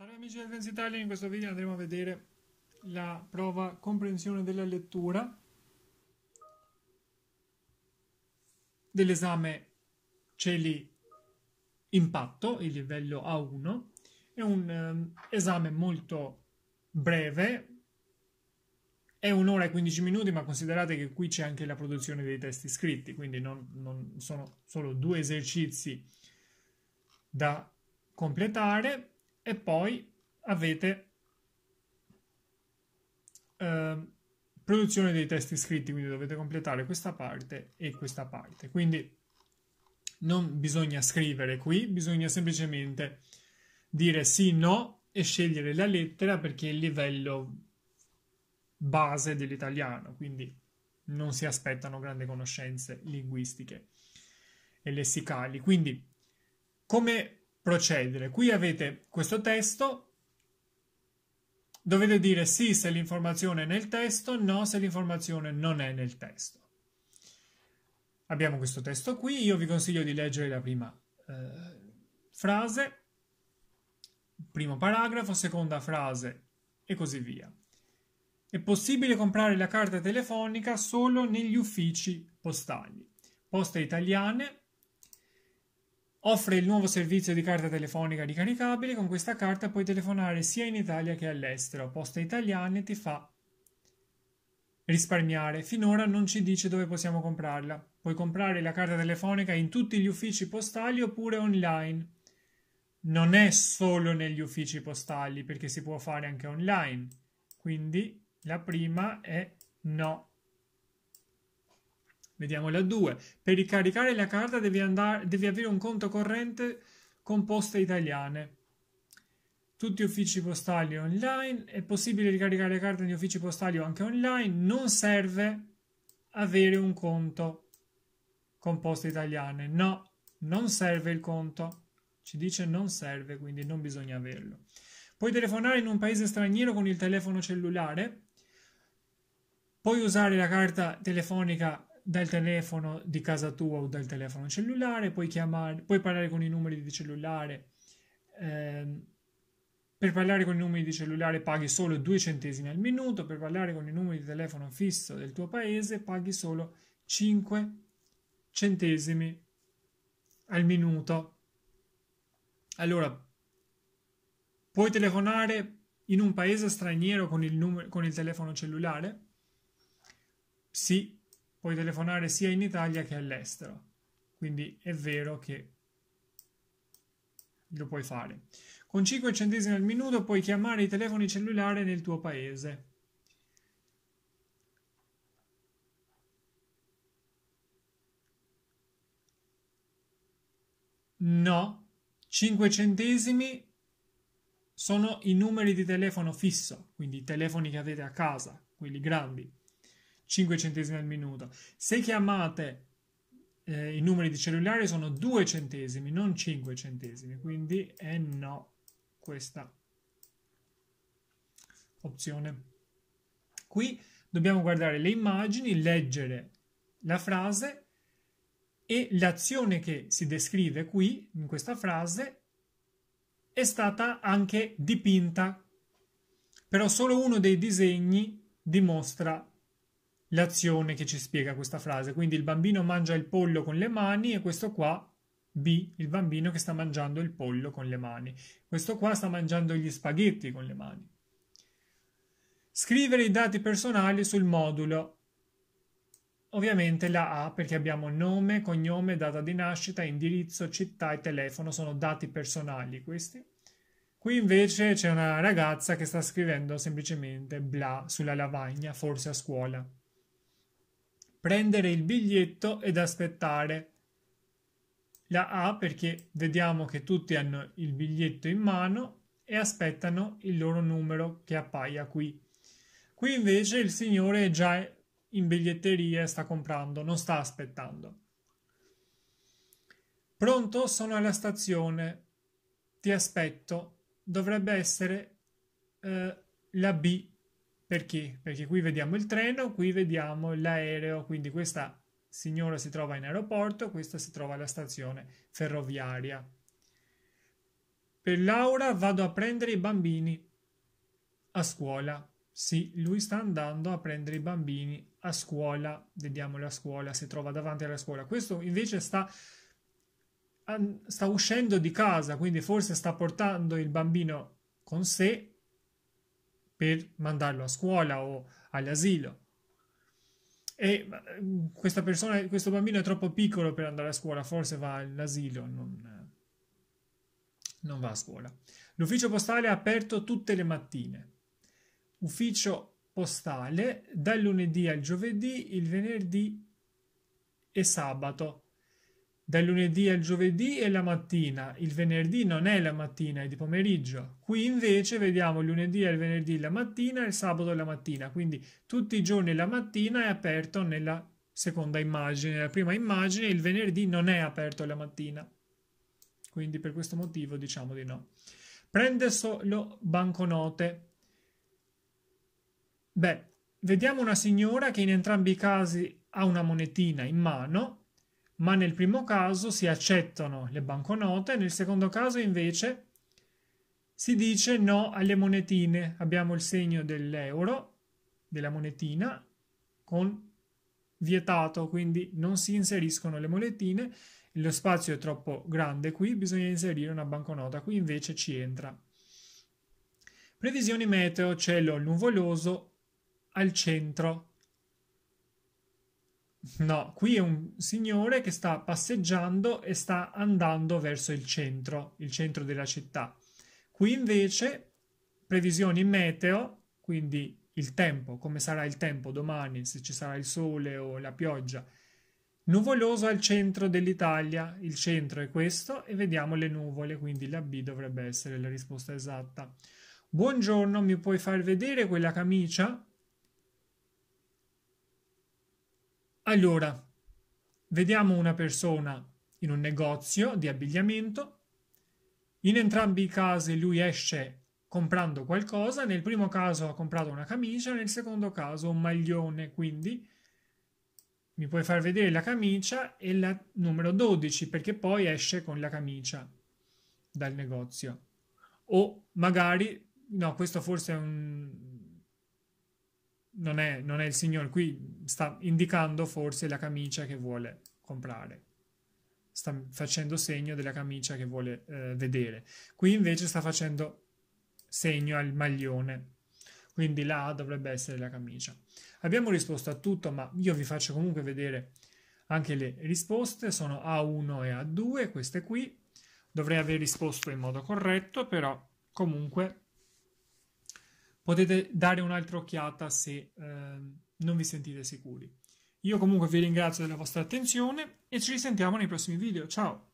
Salve amici del Vens Italia, in questo video andremo a vedere la prova comprensione della lettura dell'esame Celi Impatto, il livello A1. È un um, esame molto breve, è un'ora e 15 minuti, ma considerate che qui c'è anche la produzione dei testi scritti, quindi non, non sono solo due esercizi da completare e poi avete eh, produzione dei testi scritti, quindi dovete completare questa parte e questa parte. Quindi non bisogna scrivere qui, bisogna semplicemente dire sì, no e scegliere la lettera perché è il livello base dell'italiano, quindi non si aspettano grandi conoscenze linguistiche e lessicali. Quindi come procedere. Qui avete questo testo, dovete dire sì se l'informazione è nel testo, no se l'informazione non è nel testo. Abbiamo questo testo qui, io vi consiglio di leggere la prima eh, frase, primo paragrafo, seconda frase e così via. È possibile comprare la carta telefonica solo negli uffici postali. Poste italiane, Offre il nuovo servizio di carta telefonica ricaricabile, con questa carta puoi telefonare sia in Italia che all'estero. Poste Italiane ti fa risparmiare. Finora non ci dice dove possiamo comprarla. Puoi comprare la carta telefonica in tutti gli uffici postali oppure online. Non è solo negli uffici postali perché si può fare anche online. Quindi la prima è no. Vediamo la 2. Per ricaricare la carta devi, andare, devi avere un conto corrente con poste italiane. Tutti gli uffici postali online. È possibile ricaricare le carte negli uffici postali o anche online. Non serve avere un conto con poste italiane. No, non serve il conto. Ci dice non serve, quindi non bisogna averlo. Puoi telefonare in un paese straniero con il telefono cellulare. Puoi usare la carta telefonica dal telefono di casa tua o dal telefono cellulare, puoi, chiamare, puoi parlare con i numeri di cellulare. Eh, per parlare con i numeri di cellulare paghi solo 2 centesimi al minuto, per parlare con i numeri di telefono fisso del tuo paese paghi solo 5 centesimi al minuto. Allora, puoi telefonare in un paese straniero con il, numero, con il telefono cellulare? Sì, puoi telefonare sia in Italia che all'estero. Quindi è vero che lo puoi fare. Con 5 centesimi al minuto puoi chiamare i telefoni cellulari nel tuo paese. No, 5 centesimi sono i numeri di telefono fisso, quindi i telefoni che avete a casa, quelli grandi. 5 centesimi al minuto. Se chiamate eh, i numeri di cellulare sono 2 centesimi, non 5 centesimi, quindi è no questa opzione. Qui dobbiamo guardare le immagini, leggere la frase e l'azione che si descrive qui, in questa frase, è stata anche dipinta, però solo uno dei disegni dimostra l'azione che ci spiega questa frase. Quindi il bambino mangia il pollo con le mani e questo qua B, il bambino che sta mangiando il pollo con le mani. Questo qua sta mangiando gli spaghetti con le mani. Scrivere i dati personali sul modulo. Ovviamente la A perché abbiamo nome, cognome, data di nascita, indirizzo, città e telefono, sono dati personali questi. Qui invece c'è una ragazza che sta scrivendo semplicemente bla sulla lavagna, forse a scuola prendere il biglietto ed aspettare. La A perché vediamo che tutti hanno il biglietto in mano e aspettano il loro numero che appaia qui. Qui invece il signore è già in biglietteria e sta comprando, non sta aspettando. Pronto, sono alla stazione, ti aspetto. Dovrebbe essere eh, la B perché? Perché qui vediamo il treno, qui vediamo l'aereo, quindi questa signora si trova in aeroporto, questa si trova alla stazione ferroviaria. Per Laura vado a prendere i bambini a scuola. Sì, lui sta andando a prendere i bambini a scuola. Vediamo la scuola, si trova davanti alla scuola. Questo invece sta, sta uscendo di casa, quindi forse sta portando il bambino con sé per mandarlo a scuola o all'asilo. E questa persona, questo bambino è troppo piccolo per andare a scuola, forse va all'asilo, non, non va a scuola. L'ufficio postale è aperto tutte le mattine. Ufficio postale dal lunedì al giovedì, il venerdì e sabato dal lunedì al giovedì è la mattina, il venerdì non è la mattina, è di pomeriggio. Qui invece vediamo il lunedì e il venerdì la mattina e il sabato la mattina, quindi tutti i giorni la mattina è aperto nella seconda immagine, nella prima immagine il venerdì non è aperto la mattina. Quindi per questo motivo diciamo di no. Prende solo banconote. Beh, vediamo una signora che in entrambi i casi ha una monetina in mano ma nel primo caso si accettano le banconote, nel secondo caso invece si dice no alle monetine. Abbiamo il segno dell'euro, della monetina, con vietato, quindi non si inseriscono le monetine, lo spazio è troppo grande qui, bisogna inserire una banconota, qui invece ci entra. Previsioni meteo, cielo nuvoloso al centro No, qui è un signore che sta passeggiando e sta andando verso il centro, il centro della città. Qui invece previsioni meteo, quindi il tempo, come sarà il tempo domani, se ci sarà il sole o la pioggia. Nuvoloso al centro dell'Italia, il centro è questo e vediamo le nuvole, quindi la B dovrebbe essere la risposta esatta. Buongiorno, mi puoi far vedere quella camicia? Allora, vediamo una persona in un negozio di abbigliamento. In entrambi i casi lui esce comprando qualcosa, nel primo caso ha comprato una camicia, nel secondo caso un maglione, quindi mi puoi far vedere la camicia e il numero 12 perché poi esce con la camicia dal negozio. O magari, no, questo forse è un, non è, non è il signore, qui sta indicando forse la camicia che vuole comprare, sta facendo segno della camicia che vuole eh, vedere, qui invece sta facendo segno al maglione, quindi la dovrebbe essere la camicia. Abbiamo risposto a tutto, ma io vi faccio comunque vedere anche le risposte, sono A1 e A2, queste qui, dovrei aver risposto in modo corretto, però comunque potete dare un'altra occhiata se ehm, non vi sentite sicuri. Io comunque vi ringrazio della vostra attenzione e ci risentiamo nei prossimi video. Ciao!